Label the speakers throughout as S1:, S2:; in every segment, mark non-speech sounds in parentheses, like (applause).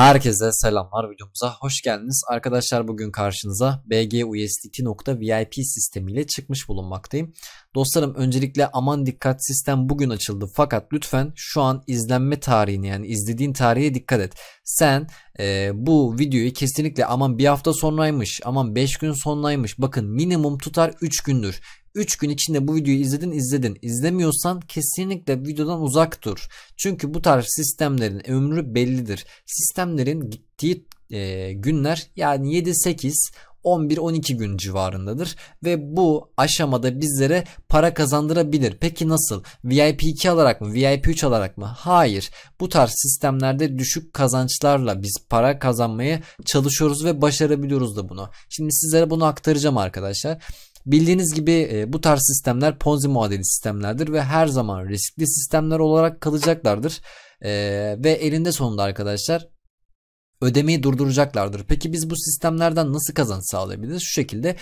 S1: Herkese selamlar videomuza hoş geldiniz. Arkadaşlar bugün karşınıza BGUSDT.VIP sistemiyle çıkmış bulunmaktayım. Dostlarım öncelikle aman dikkat sistem bugün açıldı fakat lütfen şu an izlenme tarihini yani izlediğin tarihe dikkat et. Sen e, bu videoyu kesinlikle aman bir hafta sonraymış aman 5 gün sonraymış bakın minimum tutar 3 gündür. 3 gün içinde bu videoyu izledin izledin. izlemiyorsan kesinlikle videodan uzak dur. Çünkü bu tarz sistemlerin ömrü bellidir. Sistemlerin gittiği e, günler yani 7-8 11-12 gün civarındadır ve bu aşamada bizlere para kazandırabilir. Peki nasıl? VIP 2 alarak mı? VIP 3 alarak mı? Hayır. Bu tarz sistemlerde düşük kazançlarla biz para kazanmaya çalışıyoruz ve başarabiliyoruz da bunu. Şimdi sizlere bunu aktaracağım arkadaşlar. Bildiğiniz gibi e, bu tarz sistemler Ponzi modeli sistemlerdir ve her zaman riskli sistemler olarak kalacaklardır. E, ve elinde sonunda arkadaşlar ödemeyi durduracaklardır. Peki biz bu sistemlerden nasıl kazanç sağlayabiliriz? Şu şekilde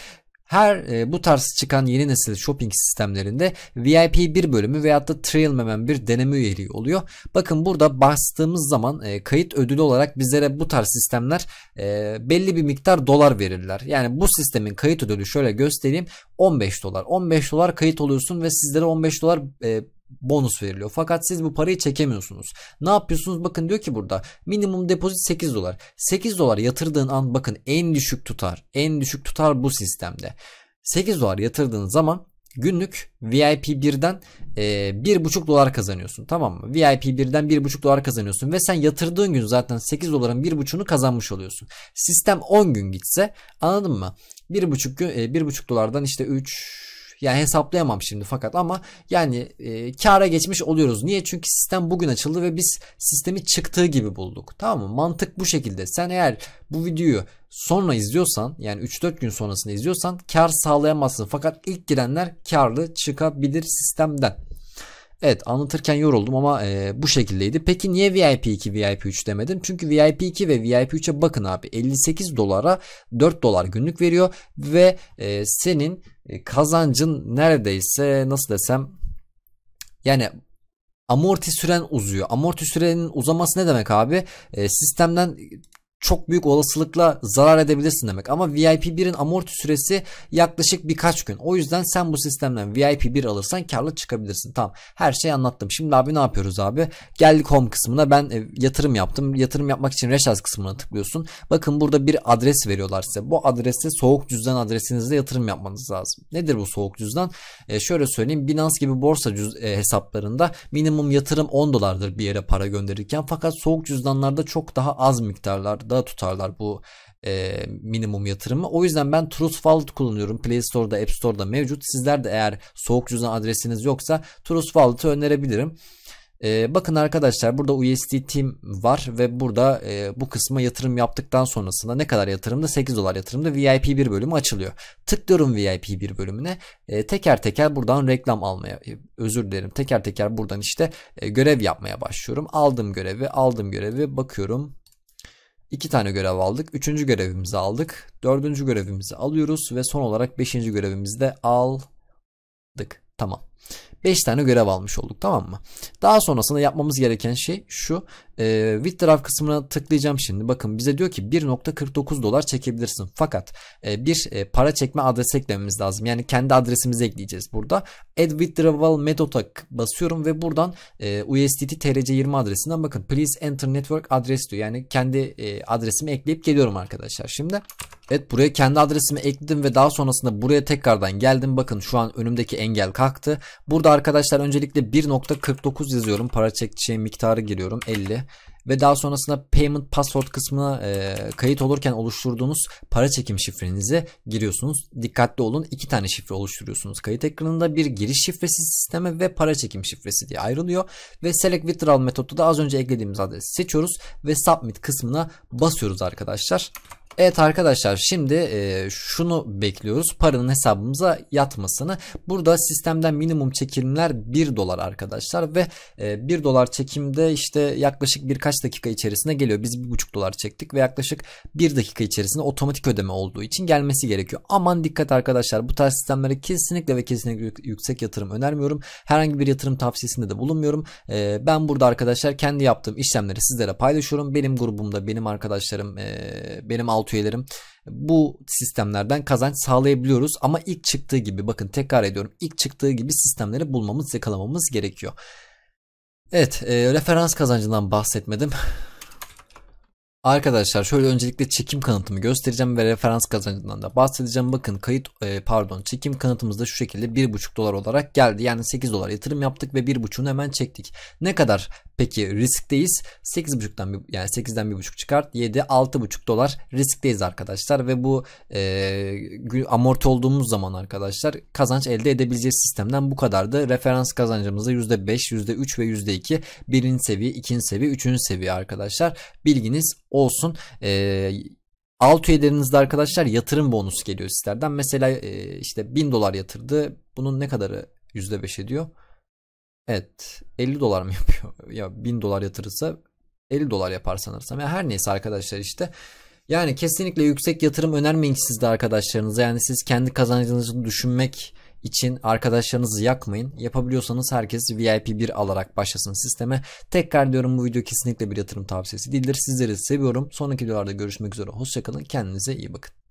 S1: her e, bu tarz çıkan yeni nesil shopping sistemlerinde VIP bir bölümü veyahut da Trail Memem bir deneme üyeliği oluyor. Bakın burada bastığımız zaman e, kayıt ödülü olarak bizlere bu tarz sistemler e, belli bir miktar dolar verirler. Yani bu sistemin kayıt ödülü şöyle göstereyim 15 dolar. 15 dolar kayıt oluyorsun ve sizlere 15 dolar e, bonus veriliyor. Fakat siz bu parayı çekemiyorsunuz. Ne yapıyorsunuz? Bakın diyor ki burada minimum depozit 8 dolar. 8 dolar yatırdığın an bakın en düşük tutar. En düşük tutar bu sistemde. 8 dolar yatırdığın zaman günlük VIP 1'den e, 1,5 dolar kazanıyorsun tamam mı? VIP 1'den 1,5 dolar kazanıyorsun ve sen yatırdığın gün zaten 8 doların 1,5'unu kazanmış oluyorsun. Sistem 10 gün gitse anladın mı? 1,5 gün e, 1,5 dolardan işte 3 yani hesaplayamam şimdi fakat ama yani e, kâra geçmiş oluyoruz. Niye? Çünkü sistem bugün açıldı ve biz sistemi çıktığı gibi bulduk. Tamam mı? Mantık bu şekilde. Sen eğer bu videoyu sonra izliyorsan yani 3-4 gün sonrasında izliyorsan kar sağlayamazsın. Fakat ilk girenler karlı çıkabilir sistemden. Evet anlatırken yoruldum ama e, bu şekildeydi. Peki niye VIP 2 VIP 3 demedim? Çünkü VIP 2 ve VIP 3'e bakın abi 58 dolara 4 dolar günlük veriyor ve e, senin kazancın neredeyse nasıl desem yani amorti süren uzuyor. Amorti sürenin uzaması ne demek abi? E, sistemden çok büyük olasılıkla zarar edebilirsin demek. Ama VIP 1'in amorti süresi yaklaşık birkaç gün. O yüzden sen bu sistemden VIP 1 alırsan karlı çıkabilirsin. Tamam her şeyi anlattım. Şimdi abi ne yapıyoruz abi? Geldik home kısmına ben e, yatırım yaptım. Yatırım yapmak için reşarj kısmına tıklıyorsun. Bakın burada bir adres veriyorlar size. Bu adrese soğuk cüzdan adresinizde yatırım yapmanız lazım. Nedir bu soğuk cüzdan? E, şöyle söyleyeyim Binance gibi borsa cüz, e, hesaplarında minimum yatırım 10 dolardır bir yere para gönderirken fakat soğuk cüzdanlarda çok daha az miktarlar miktarda tutarlar bu e, minimum yatırımı. O yüzden ben TrueSwallet kullanıyorum. Play Store'da, App Store'da mevcut. Sizler de eğer soğuk cüzdan adresiniz yoksa TrueSwallet'ı önerebilirim. E, bakın arkadaşlar burada USD Team var ve burada e, bu kısma yatırım yaptıktan sonrasında ne kadar yatırımda 8 dolar yatırımda VIP 1 bölümü açılıyor. Tıklıyorum VIP 1 bölümüne e, teker teker buradan reklam almaya e, özür dilerim teker teker buradan işte e, görev yapmaya başlıyorum. Aldım görevi aldım görevi bakıyorum İki tane görev aldık. Üçüncü görevimizi aldık. Dördüncü görevimizi alıyoruz ve son olarak beşinci görevimizi de aldık. Tamam. 5 tane görev almış olduk tamam mı? Daha sonrasında yapmamız gereken şey şu. E, withdraw kısmına tıklayacağım şimdi. Bakın bize diyor ki 1.49 dolar çekebilirsin. Fakat e, bir e, para çekme adresi eklememiz lazım. Yani kendi adresimizi ekleyeceğiz burada. Add withdrawal method'a basıyorum ve buradan e, USDT TRC20 adresinden bakın please enter network address diyor. Yani kendi e, adresimi ekleyip geliyorum arkadaşlar. Şimdi Evet buraya kendi adresimi ekledim ve daha sonrasında buraya tekrardan geldim. Bakın şu an önümdeki engel kalktı. Burada arkadaşlar öncelikle 1.49 yazıyorum. Para çekeceğim miktarı giriyorum 50 ve daha sonrasında payment password kısmına e, kayıt olurken oluşturduğunuz para çekim şifrenizi giriyorsunuz. Dikkatli olun iki tane şifre oluşturuyorsunuz. Kayıt ekranında bir giriş şifresi sisteme ve para çekim şifresi diye ayrılıyor. Ve select withdrawal metodu da az önce eklediğimiz adresi seçiyoruz ve submit kısmına basıyoruz arkadaşlar. Evet arkadaşlar şimdi e, şunu bekliyoruz. Paranın hesabımıza yatmasını. Burada sistemden minimum çekimler 1 dolar arkadaşlar ve e, 1 dolar çekimde işte yaklaşık birkaç dakika içerisinde geliyor. Biz 1,5 dolar çektik ve yaklaşık 1 dakika içerisinde otomatik ödeme olduğu için gelmesi gerekiyor. Aman dikkat arkadaşlar bu tarz sistemlere kesinlikle ve kesinlikle yüksek yatırım önermiyorum. Herhangi bir yatırım tavsiyesinde de bulunmuyorum. E, ben burada arkadaşlar kendi yaptığım işlemleri sizlere paylaşıyorum. Benim grubumda benim arkadaşlarım e, benim alt bot üyelerim bu sistemlerden kazanç sağlayabiliyoruz ama ilk çıktığı gibi bakın tekrar ediyorum ilk çıktığı gibi sistemleri bulmamız yakalamamız gerekiyor. Evet e, referans kazancından bahsetmedim. Arkadaşlar şöyle öncelikle çekim kanıtımı göstereceğim ve referans kazancından da bahsedeceğim. Bakın kayıt e, pardon çekim kanıtımız da şu şekilde 1.5 dolar olarak geldi. Yani 8 dolar yatırım yaptık ve 1.5'unu hemen çektik. Ne kadar Peki riskteyiz. 8.5'dan bir, yani 8'den 1.5 çıkart. 7 6.5 dolar riskteyiz arkadaşlar ve bu e, amorti olduğumuz zaman arkadaşlar kazanç elde edebileceğiz sistemden bu kadardı. Referans kazancımızda %5, %3 ve %2 birinci seviye, ikinci seviye, üçüncü seviye arkadaşlar. Bilginiz olsun. E, Alt üyelerinizde arkadaşlar yatırım bonusu geliyor sizlerden. Mesela e, işte 1000 dolar yatırdı. Bunun ne kadarı %5 ediyor? Evet 50 dolar mı (laughs) yapıyor? Ya 1000 dolar yatırırsa 50 dolar yapar sanırsam. Ya her neyse arkadaşlar işte. Yani kesinlikle yüksek yatırım önermeyin siz de arkadaşlarınıza. Yani siz kendi kazancınızı düşünmek için arkadaşlarınızı yakmayın. Yapabiliyorsanız herkes VIP 1 alarak başlasın sisteme. Tekrar diyorum bu video kesinlikle bir yatırım tavsiyesi değildir. Sizleri seviyorum. Sonraki videolarda görüşmek üzere. Hoşçakalın. Kendinize iyi bakın.